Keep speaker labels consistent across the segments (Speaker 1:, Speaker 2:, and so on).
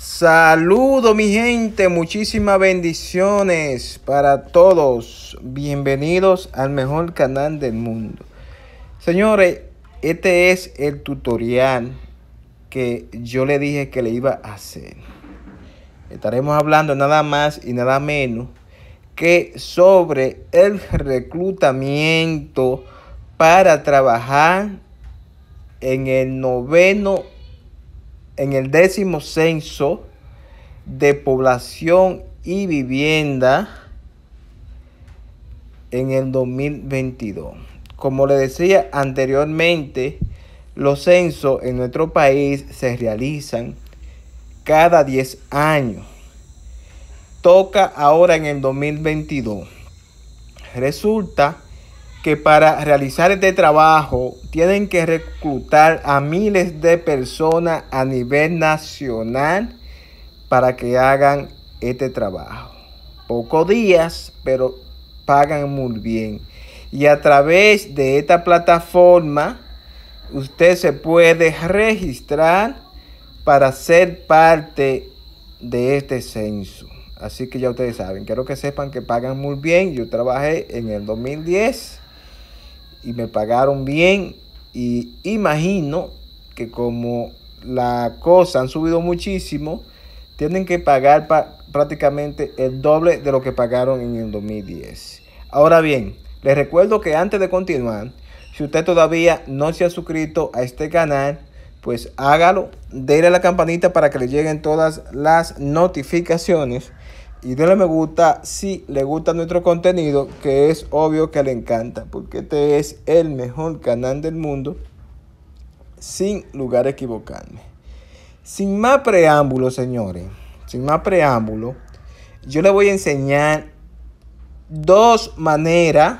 Speaker 1: Saludo mi gente, muchísimas bendiciones para todos. Bienvenidos al mejor canal del mundo. Señores, este es el tutorial que yo le dije que le iba a hacer. Estaremos hablando nada más y nada menos que sobre el reclutamiento para trabajar en el noveno en el décimo censo de población y vivienda en el 2022. Como le decía anteriormente, los censos en nuestro país se realizan cada 10 años. Toca ahora en el 2022. Resulta que para realizar este trabajo tienen que reclutar a miles de personas a nivel nacional para que hagan este trabajo. Pocos días, pero pagan muy bien. Y a través de esta plataforma, usted se puede registrar para ser parte de este censo. Así que ya ustedes saben, quiero que sepan que pagan muy bien. Yo trabajé en el 2010 y me pagaron bien y imagino que como la cosa han subido muchísimo, tienen que pagar prácticamente el doble de lo que pagaron en el 2010. Ahora bien, les recuerdo que antes de continuar, si usted todavía no se ha suscrito a este canal, pues hágalo, dele a la campanita para que le lleguen todas las notificaciones y denle me gusta si le gusta nuestro contenido, que es obvio que le encanta, porque este es el mejor canal del mundo, sin lugar a equivocarme. Sin más preámbulo, señores, sin más preámbulo, yo le voy a enseñar dos maneras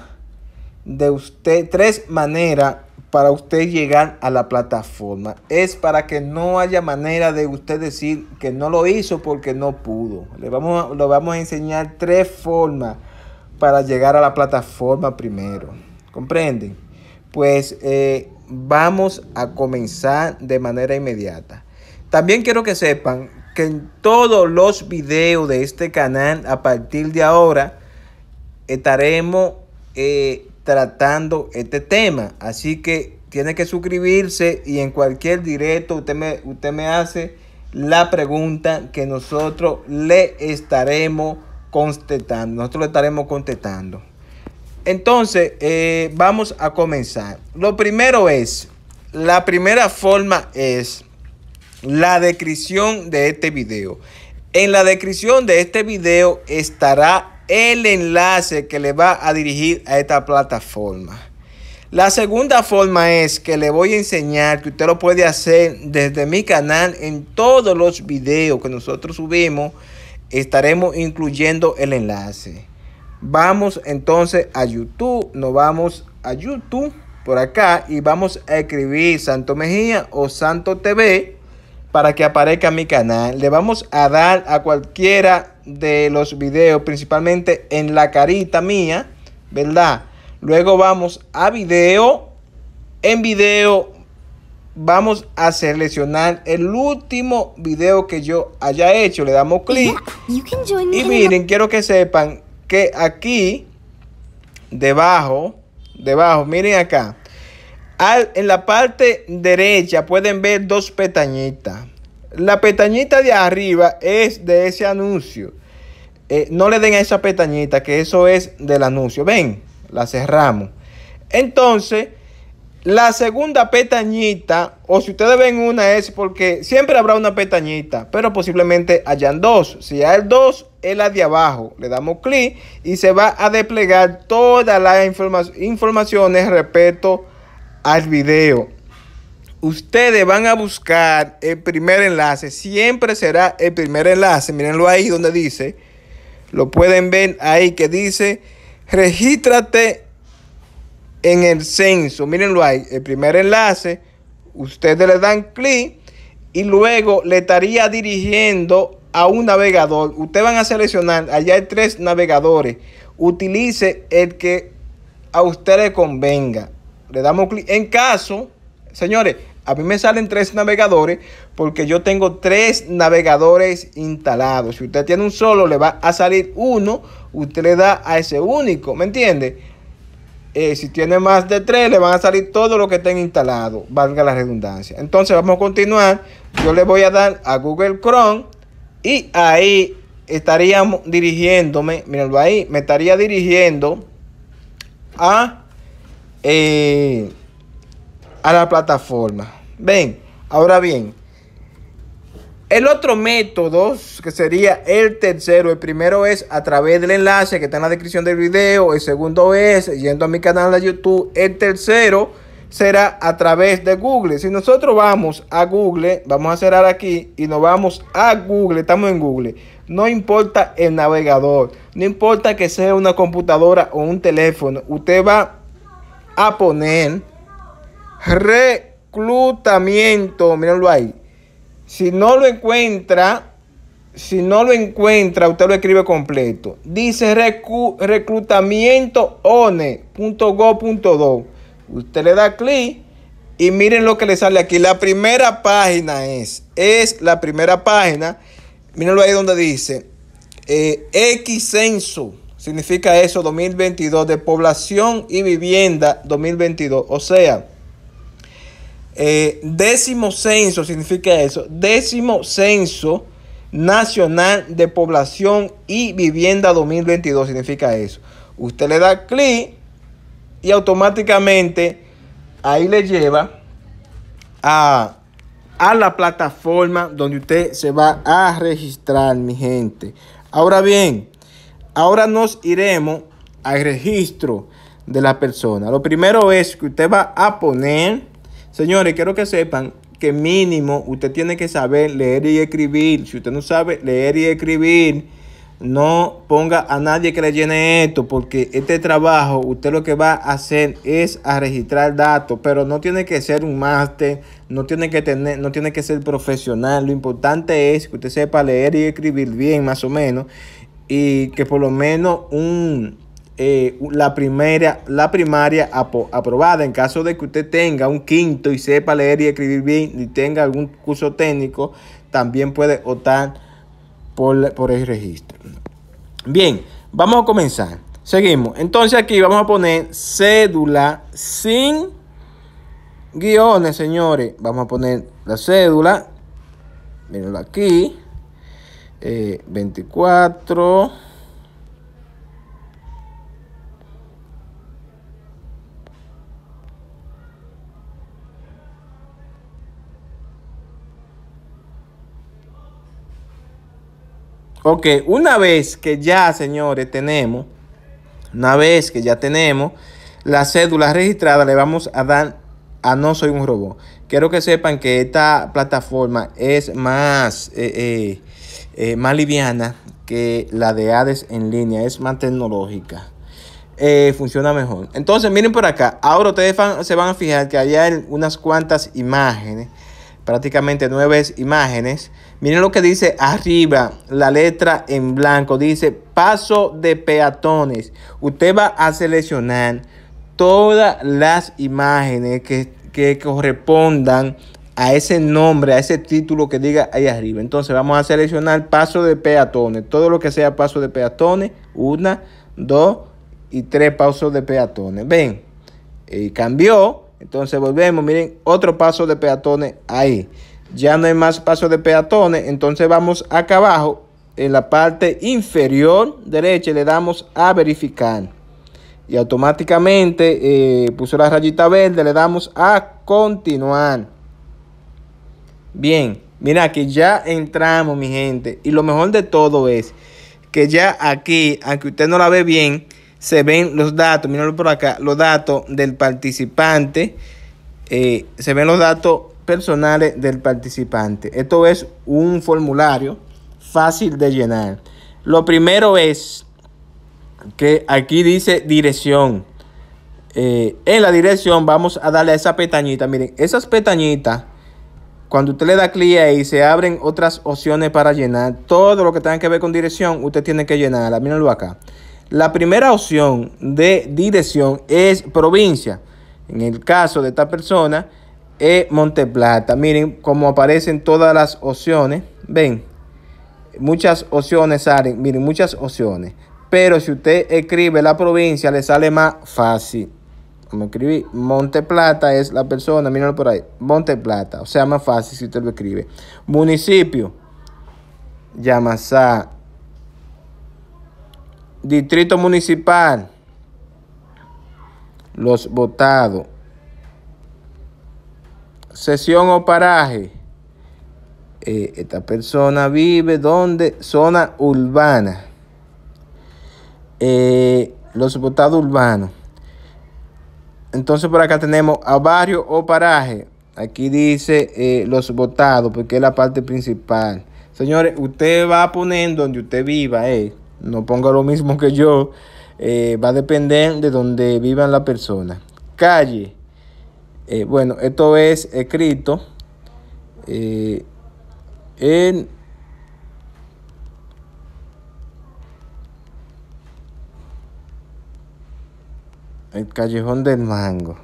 Speaker 1: de usted, tres maneras para usted llegar a la plataforma. Es para que no haya manera de usted decir que no lo hizo porque no pudo. Le vamos, lo vamos a enseñar tres formas para llegar a la plataforma primero. ¿Comprenden? Pues eh, vamos a comenzar de manera inmediata. También quiero que sepan que en todos los videos de este canal a partir de ahora estaremos... Eh, tratando este tema. Así que tiene que suscribirse y en cualquier directo usted me, usted me hace la pregunta que nosotros le estaremos contestando. Nosotros le estaremos contestando. Entonces, eh, vamos a comenzar. Lo primero es, la primera forma es la descripción de este video. En la descripción de este video estará el enlace que le va a dirigir a esta plataforma. La segunda forma es que le voy a enseñar que usted lo puede hacer desde mi canal en todos los videos que nosotros subimos. Estaremos incluyendo el enlace. Vamos entonces a YouTube. Nos vamos a YouTube por acá y vamos a escribir Santo Mejía o Santo TV para que aparezca mi canal. Le vamos a dar a cualquiera de los videos, principalmente en la carita mía, ¿verdad? Luego vamos a video. En video vamos a seleccionar el último video que yo haya hecho. Le damos clic. y miren, quiero que sepan que aquí, debajo, debajo, miren acá en la parte derecha pueden ver dos pestañitas. La pestañita de arriba es de ese anuncio. Eh, no le den a esa pestañita, que eso es del anuncio. Ven, la cerramos. Entonces, la segunda petañita. o si ustedes ven una, es porque siempre habrá una pestañita, pero posiblemente hayan dos. Si hay dos, es la de abajo. Le damos clic y se va a desplegar todas las información informaciones respecto al video. Ustedes van a buscar el primer enlace. Siempre será el primer enlace. Mírenlo ahí donde dice. Lo pueden ver ahí que dice. Regístrate en el censo. Mírenlo ahí. El primer enlace. Ustedes le dan clic. Y luego le estaría dirigiendo a un navegador. Ustedes van a seleccionar. Allá hay tres navegadores. Utilice el que a usted convenga. Le damos clic. En caso, señores, a mí me salen tres navegadores porque yo tengo tres navegadores instalados. Si usted tiene un solo, le va a salir uno. Usted le da a ese único, ¿me entiende? Eh, si tiene más de tres, le van a salir todos los que estén instalado, valga la redundancia. Entonces vamos a continuar. Yo le voy a dar a Google Chrome y ahí estaríamos dirigiéndome, mírenlo ahí, me estaría dirigiendo a eh, a la plataforma. Ven, ahora bien, el otro método, que sería el tercero, el primero es a través del enlace que está en la descripción del video, el segundo es yendo a mi canal de YouTube, el tercero será a través de Google. Si nosotros vamos a Google, vamos a cerrar aquí y nos vamos a Google, estamos en Google. No importa el navegador, no importa que sea una computadora o un teléfono, usted va a poner reclutamiento. Mírenlo ahí. Si no lo encuentra, si no lo encuentra, usted lo escribe completo. Dice reclutamiento one.go.do. Usted le da clic y miren lo que le sale aquí. La primera página es, es la primera página. Mírenlo ahí donde dice eh, Significa eso 2022 de población y vivienda 2022. O sea, eh, décimo censo significa eso. Décimo censo nacional de población y vivienda 2022 significa eso. Usted le da clic y automáticamente ahí le lleva a, a la plataforma donde usted se va a registrar, mi gente. Ahora bien, Ahora nos iremos al registro de la persona. Lo primero es que usted va a poner, señores, quiero que sepan que mínimo usted tiene que saber leer y escribir. Si usted no sabe leer y escribir, no ponga a nadie que le llene esto, porque este trabajo usted lo que va a hacer es a registrar datos, pero no tiene que ser un máster, no tiene que tener, no tiene que ser profesional. Lo importante es que usted sepa leer y escribir bien, más o menos y que por lo menos un, eh, la, primera, la primaria aprobada. En caso de que usted tenga un quinto y sepa leer y escribir bien y tenga algún curso técnico, también puede optar por, el registro. Bien, vamos a comenzar. Seguimos. Entonces aquí vamos a poner cédula sin guiones, señores. Vamos a poner la cédula. Mírenlo aquí eh, 24. Ok, una vez que ya, señores, tenemos, una vez que ya tenemos la cédula registrada, le vamos a dar a No Soy un Robot. Quiero que sepan que esta plataforma es más... eh, eh eh, más liviana que la de Hades en línea, es más tecnológica. Eh, funciona mejor. Entonces, miren por acá. Ahora ustedes se van a fijar que allá hay unas cuantas imágenes, prácticamente nueve imágenes. Miren lo que dice arriba, la letra en blanco. Dice paso de peatones. Usted va a seleccionar todas las imágenes que, que correspondan a ese nombre, a ese título que diga ahí arriba. Entonces vamos a seleccionar paso de peatones, todo lo que sea paso de peatones, una, dos y tres pasos de peatones. Ven, cambió, entonces volvemos, miren, otro paso de peatones ahí. Ya no hay más paso de peatones, entonces vamos acá abajo, en la parte inferior derecha le damos a verificar. Y automáticamente eh, puso la rayita verde, le damos a continuar. Bien, mira que ya entramos, mi gente. Y lo mejor de todo es que ya aquí, aunque usted no la ve bien, se ven los datos, mírenlo por acá, los datos del participante. Eh, se ven los datos personales del participante. Esto es un formulario fácil de llenar. Lo primero es que aquí dice dirección. Eh, en la dirección vamos a darle a esa pestañita. Miren, esas petañitas. Cuando usted le da clic ahí, se abren otras opciones para llenar. Todo lo que tenga que ver con dirección, usted tiene que llenarla. Mírenlo acá. La primera opción de dirección es provincia. En el caso de esta persona, es Monteplata. Miren cómo aparecen todas las opciones. Ven, muchas opciones salen. Miren, muchas opciones. Pero si usted escribe la provincia, le sale más fácil como escribí, Monte Plata es la persona, míralo por ahí, Monte Plata, o sea, más fácil si usted lo escribe. Municipio, Yamasá. Distrito Municipal, Los Votados. Sesión o paraje. Eh, esta persona vive donde zona urbana eh, los votados urbanos entonces por acá tenemos a barrio o paraje. Aquí dice eh, los votados, porque es la parte principal. Señores, usted va a poner donde usted viva, eh. No ponga lo mismo que yo. Eh, va a depender de donde vivan las personas. Calle. Eh, bueno, esto es escrito en el Callejón del Mango.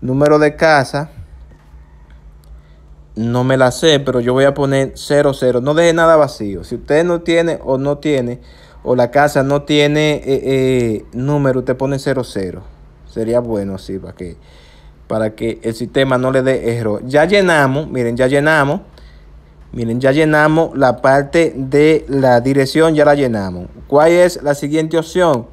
Speaker 1: Número de casa. No me la sé, pero yo voy a poner 00. No deje nada vacío. Si usted no tiene o no tiene, o la casa no tiene eh, eh, número, usted pone 00. Sería bueno así para que, para que el sistema no le dé error. Ya llenamos, miren, ya llenamos. Miren, ya llenamos la parte de la dirección, ya la llenamos. ¿Cuál es la siguiente opción?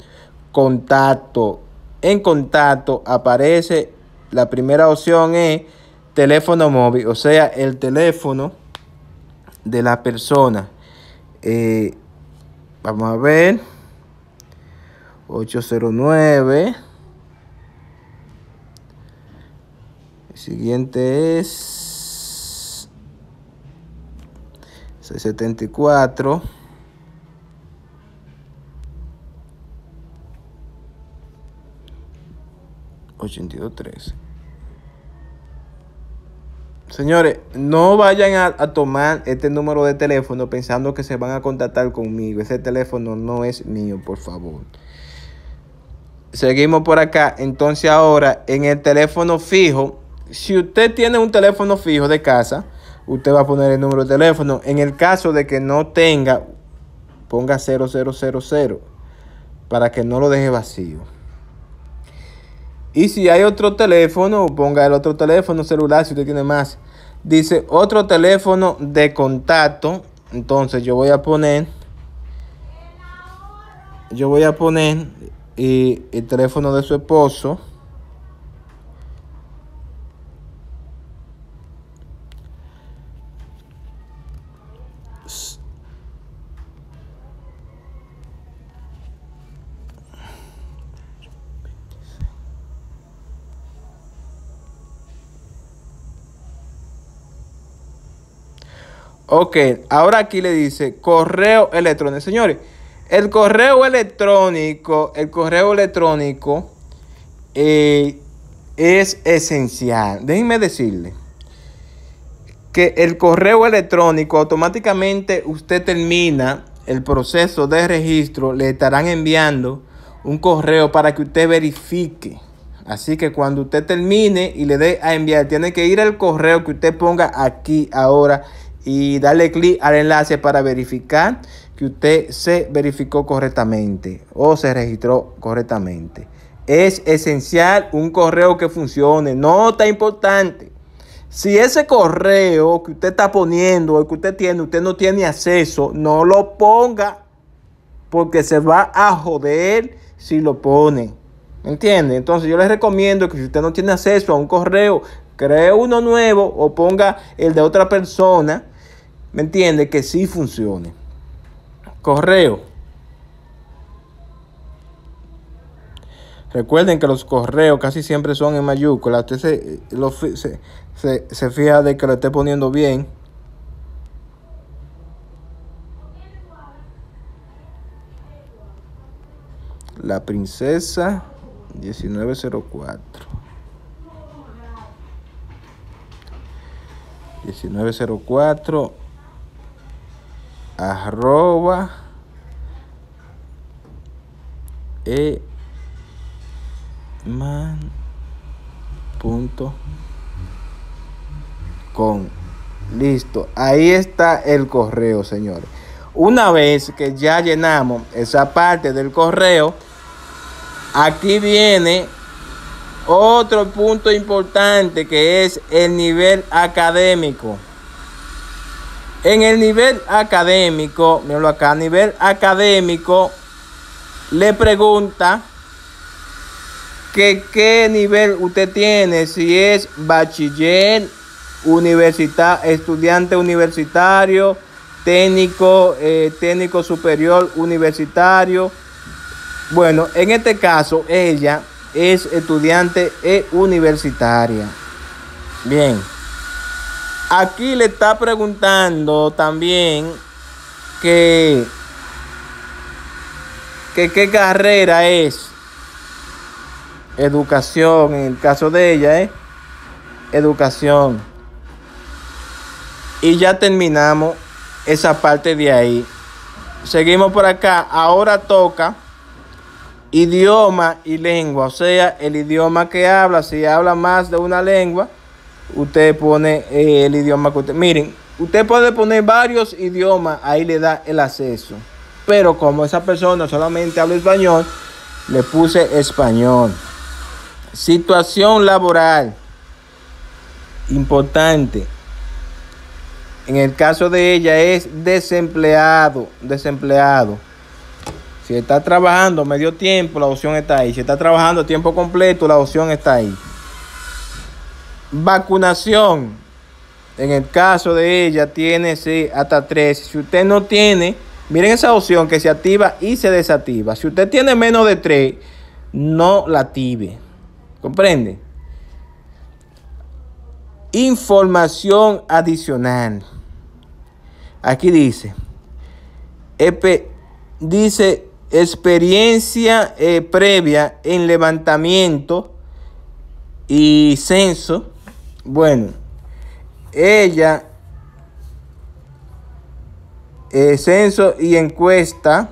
Speaker 1: Contacto en contacto aparece la primera opción es teléfono móvil, o sea, el teléfono de la persona. Eh, vamos a ver. 809. El siguiente es 674. 82.13. Señores, no vayan a, tomar este número de teléfono pensando que se van a contactar conmigo. Ese teléfono no es mío, por favor. Seguimos por acá. Entonces ahora en el teléfono fijo, si usted tiene un teléfono fijo de casa, usted va a poner el número de teléfono. En el caso de que no tenga, ponga 0000 para que no lo deje vacío. Y si hay otro teléfono, ponga el otro teléfono celular si usted tiene más. Dice otro teléfono de contacto. Entonces yo voy a poner. Yo voy a poner el teléfono de su esposo. Ok, ahora aquí le dice correo electrónico. Señores, el correo electrónico, el correo electrónico eh, es esencial. Déjenme decirle que el correo electrónico automáticamente usted termina el proceso de registro, le estarán enviando un correo para que usted verifique. Así que cuando usted termine y le dé a enviar, tiene que ir al correo que usted ponga aquí ahora y darle clic al enlace para verificar que usted se verificó correctamente o se registró correctamente. Es esencial un correo que funcione, no está importante. Si ese correo que usted está poniendo, el que usted tiene, usted no tiene acceso, no lo ponga porque se va a joder si lo pone. ¿Me entiende? Entonces yo les recomiendo que si usted no tiene acceso a un correo, cree uno nuevo o ponga el de otra persona ¿Me entiende? Que sí funcione. Correo. Recuerden que los correos casi siempre son en mayúsculas. Usted se, lo, se, fija de que lo esté poniendo bien. La princesa 1904. 1904 arroba e Punto Con Listo, ahí está el correo, señores. Una vez que ya llenamos esa parte del correo, aquí viene otro punto importante que es el nivel académico. En el nivel académico, lo acá, nivel académico, le pregunta que qué nivel usted tiene, si es bachiller, estudiante universitario, técnico, eh, técnico superior universitario. Bueno, en este caso ella es estudiante e universitaria. Bien. Aquí le está preguntando también que, qué carrera es educación, en el caso de ella, ¿eh? educación. Y ya terminamos esa parte de ahí. Seguimos por acá. Ahora toca idioma y lengua. O sea, el idioma que habla, si habla más de una lengua usted pone eh, el idioma que usted... Miren, usted puede poner varios idiomas, ahí le da el acceso. Pero como esa persona solamente habla español, le puse español. Situación laboral. Importante. En el caso de ella es desempleado, desempleado. Si está trabajando medio tiempo, la opción está ahí. Si está trabajando tiempo completo, la opción está ahí. Vacunación. En el caso de ella, tiene hasta tres, Si usted no tiene, miren esa opción que se activa y se desactiva. Si usted tiene menos de tres no la active. ¿Comprende? Información adicional. Aquí dice, dice experiencia eh, previa en levantamiento y censo bueno, ella, eh, censo y encuesta,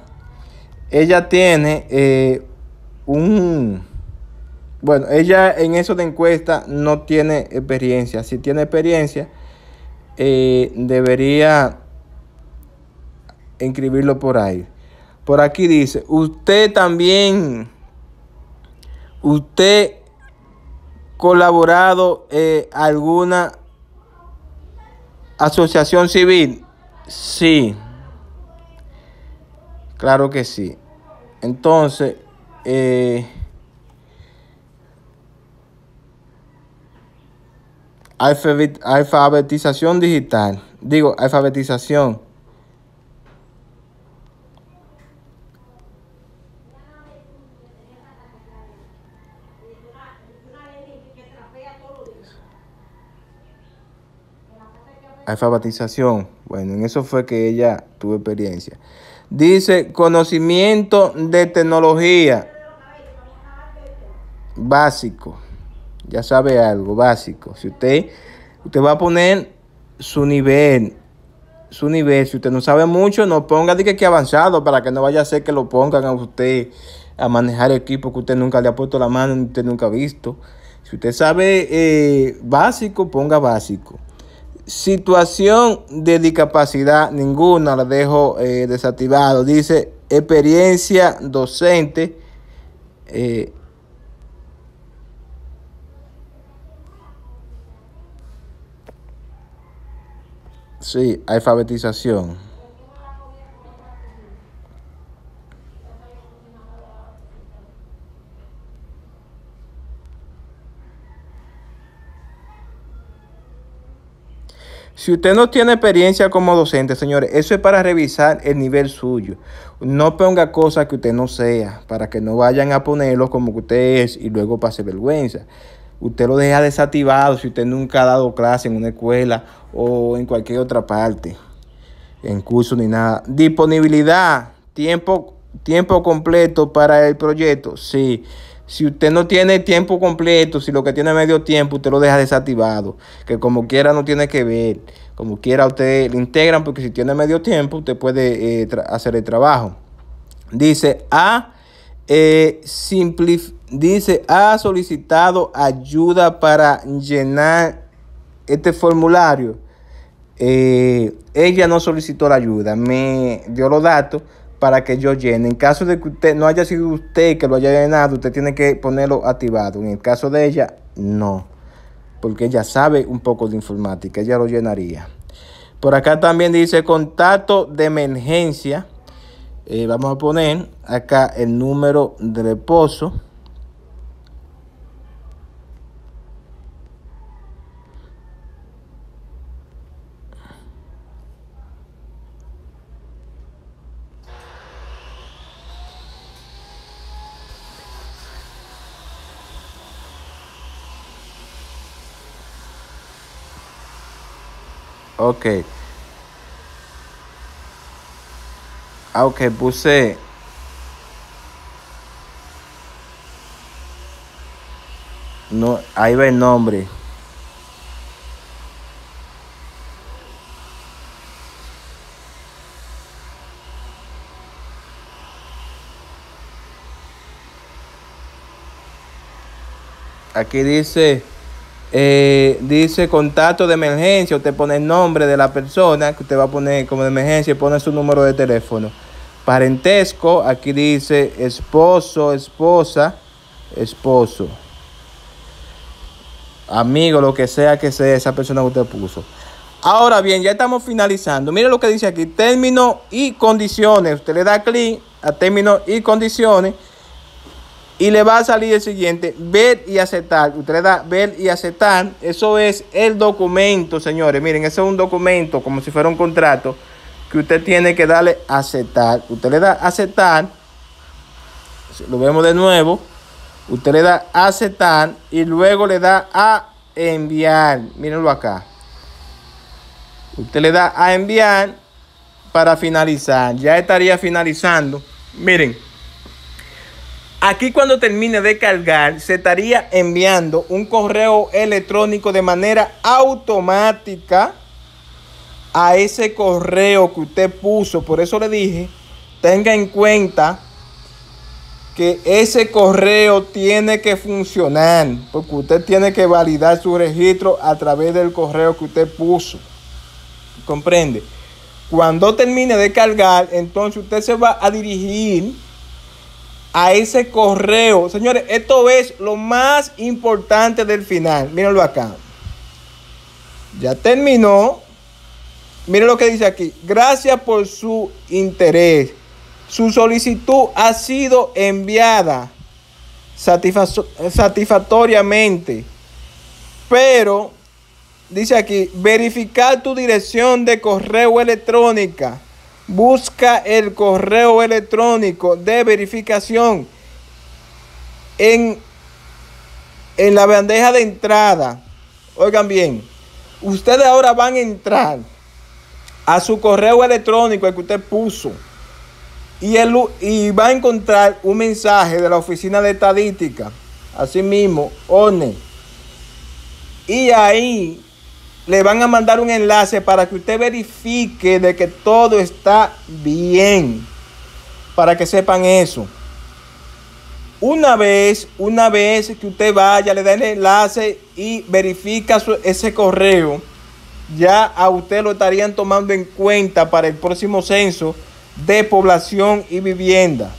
Speaker 1: ella tiene eh, un... Bueno, ella en eso de encuesta no tiene experiencia. Si tiene experiencia, eh, debería inscribirlo por ahí. Por aquí dice, usted también, usted colaborado eh, alguna asociación civil? Sí. Claro que sí. Entonces, eh, alfabetización digital. Digo, alfabetización. alfabetización. Bueno, en eso fue que ella tuvo experiencia. Dice conocimiento de tecnología básico. Ya sabe algo básico. Si usted, usted va a poner su nivel, su nivel. Si usted no sabe mucho, no ponga de que, que avanzado para que no vaya a ser que lo pongan a usted a manejar equipo que usted nunca le ha puesto la mano, usted nunca ha visto. Si usted sabe eh, básico, ponga básico. Situación de discapacidad, ninguna, la dejo eh, desactivado. Dice experiencia docente. Eh, sí, alfabetización. Si usted no tiene experiencia como docente, señores, eso es para revisar el nivel suyo. No ponga cosas que usted no sea, para que no vayan a ponerlo como que usted es y luego pase vergüenza. Usted lo deja desactivado si usted nunca ha dado clase en una escuela o en cualquier otra parte, en curso ni nada. Disponibilidad, tiempo, tiempo completo para el proyecto, sí. Si usted no tiene tiempo completo, si lo que tiene medio tiempo, usted lo deja desactivado, que como quiera no tiene que ver, como quiera usted lo integran, porque si tiene medio tiempo, usted puede eh, hacer el trabajo. Dice, a eh, dice, ha solicitado ayuda para llenar este formulario. Eh, ella no solicitó la ayuda, me dio los datos para que yo llene. En caso de que usted no haya sido usted que lo haya llenado, usted tiene que ponerlo activado. En el caso de ella, no, porque ella sabe un poco de informática, ella lo llenaría. Por acá también dice contacto de emergencia. Eh, vamos a poner acá el número de reposo. Ok. Aunque ah, puse... No, ahí va el nombre. Aquí dice eh, dice contacto de emergencia, usted pone el nombre de la persona que usted va a poner como de emergencia y pone su número de teléfono. Parentesco, aquí dice esposo, esposa, esposo. Amigo, lo que sea que sea esa persona que usted puso. Ahora bien, ya estamos finalizando. Mire lo que dice aquí, términos y condiciones. Usted le da clic a términos y condiciones y le va a salir el siguiente, ver y aceptar. Usted le da ver y aceptar, eso es el documento, señores. Miren, ese es un documento, como si fuera un contrato, que usted tiene que darle aceptar. Usted le da aceptar, lo vemos de nuevo, usted le da aceptar y luego le da a enviar. Mírenlo acá. Usted le da a enviar para finalizar. Ya estaría finalizando. Miren. Aquí cuando termine de cargar, se estaría enviando un correo electrónico de manera automática a ese correo que usted puso. Por eso le dije, tenga en cuenta que ese correo tiene que funcionar, porque usted tiene que validar su registro a través del correo que usted puso. ¿Comprende? Cuando termine de cargar, entonces usted se va a dirigir a ese correo. Señores, esto es lo más importante del final. Mírenlo acá. Ya terminó. Miren lo que dice aquí. Gracias por su interés. Su solicitud ha sido enviada satisfactoriamente. Pero, dice aquí, verificar tu dirección de correo electrónica Busca el correo electrónico de verificación en, en la bandeja de entrada. Oigan bien, ustedes ahora van a entrar a su correo electrónico el que usted puso y, y va a encontrar un mensaje de la oficina de estadística, así mismo, ONE. Y ahí le van a mandar un enlace para que usted verifique de que todo está bien. Para que sepan eso. Una vez, una vez que usted vaya, le den el enlace y verifica ese correo, ya a usted lo estarían tomando en cuenta para el próximo censo de población y vivienda.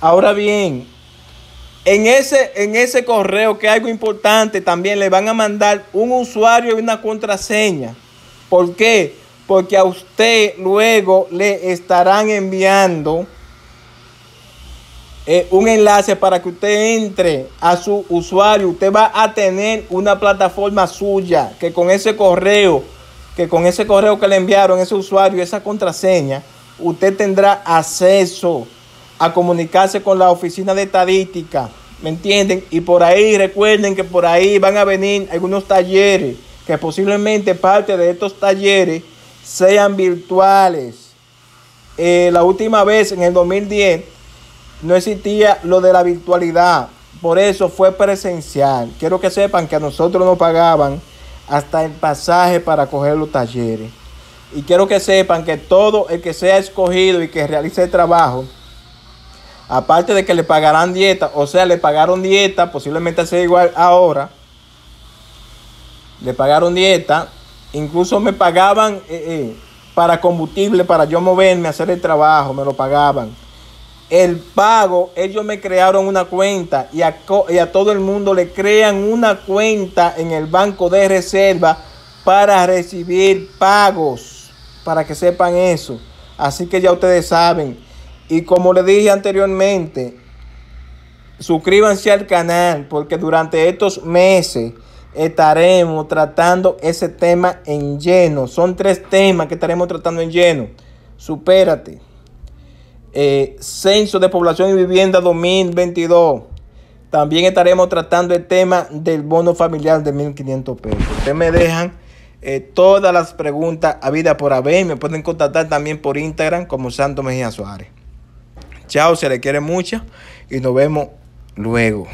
Speaker 1: Ahora bien, en ese, en ese correo, que es algo importante, también le van a mandar un usuario y una contraseña. ¿Por qué? Porque a usted luego le estarán enviando eh, un enlace para que usted entre a su usuario. Usted va a tener una plataforma suya que con ese correo, que con ese correo que le enviaron, ese usuario, esa contraseña, usted tendrá acceso a comunicarse con la oficina de estadística, ¿me entienden? Y por ahí recuerden que por ahí van a venir algunos talleres, que posiblemente parte de estos talleres sean virtuales. Eh, la última vez, en el 2010, no existía lo de la virtualidad, por eso fue presencial. Quiero que sepan que a nosotros nos pagaban hasta el pasaje para coger los talleres. Y quiero que sepan que todo el que sea escogido y que realice el trabajo, Aparte de que le pagarán dieta, o sea, le pagaron dieta, posiblemente sea igual ahora. Le pagaron dieta, incluso me pagaban eh, eh, para combustible, para yo moverme, hacer el trabajo, me lo pagaban. El pago, ellos me crearon una cuenta y a todo el mundo le crean una cuenta en el banco de reserva para recibir pagos, para que sepan eso. Así que ya ustedes saben. Y como le dije anteriormente, suscríbanse al canal porque durante estos meses estaremos tratando ese tema en lleno. Son tres temas que estaremos tratando en lleno. Supérate. Eh, censo de población y vivienda 2022. También estaremos tratando el tema del bono familiar de 1.500 pesos. Ustedes me dejan eh, todas las preguntas a vida por haber. Me pueden contactar también por Instagram como Santo Mejía Suárez. Chao, se le quiere mucho y nos vemos luego.